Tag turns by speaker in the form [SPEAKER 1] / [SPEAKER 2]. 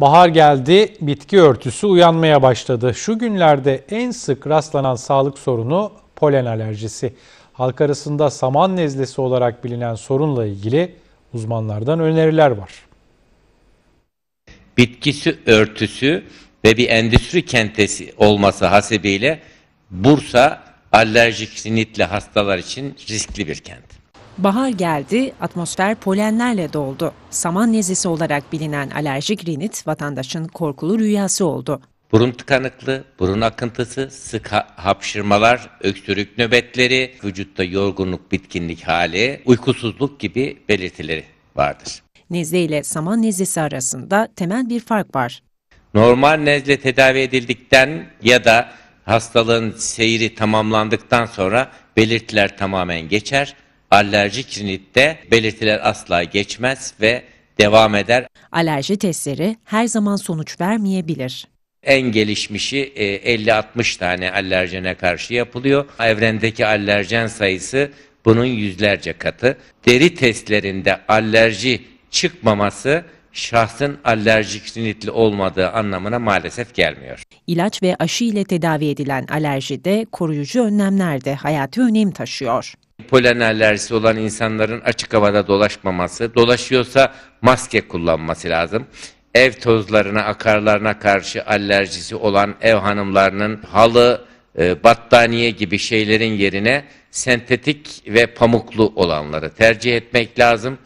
[SPEAKER 1] Bahar geldi, bitki örtüsü uyanmaya başladı. Şu günlerde en sık rastlanan sağlık sorunu polen alerjisi. Halk arasında saman nezlesi olarak bilinen sorunla ilgili uzmanlardan öneriler var.
[SPEAKER 2] Bitkisi örtüsü ve bir endüstri kentesi olması hasebiyle Bursa alerjik sinitle hastalar için riskli bir kent.
[SPEAKER 3] Bahar geldi, atmosfer polenlerle doldu. Saman nezlesi olarak bilinen alerjik rinit vatandaşın korkulu rüyası oldu.
[SPEAKER 2] Burun tıkanıklığı, burun akıntısı, sık hapşırmalar, öksürük nöbetleri, vücutta yorgunluk, bitkinlik hali, uykusuzluk gibi belirtileri vardır.
[SPEAKER 3] Nezle ile saman nezlesi arasında temel bir fark var.
[SPEAKER 2] Normal nezle tedavi edildikten ya da hastalığın seyri tamamlandıktan sonra belirtiler tamamen geçer Alerjik klinikte belirtiler asla geçmez ve devam eder.
[SPEAKER 3] Alerji testleri her zaman sonuç vermeyebilir.
[SPEAKER 2] En gelişmişi 50-60 e, tane allerjene karşı yapılıyor. Evrendeki allerjen sayısı bunun yüzlerce katı. Deri testlerinde alerji çıkmaması şahsın alerjik rinitli olmadığı anlamına maalesef gelmiyor.
[SPEAKER 3] İlaç ve aşı ile tedavi edilen alerjide koruyucu önlemler de hayati önem taşıyor.
[SPEAKER 2] Polen alerjisi olan insanların açık havada dolaşmaması, dolaşıyorsa maske kullanması lazım. Ev tozlarına, akarlarına karşı alerjisi olan ev hanımlarının halı, e, battaniye gibi şeylerin yerine sentetik ve pamuklu olanları tercih etmek lazım.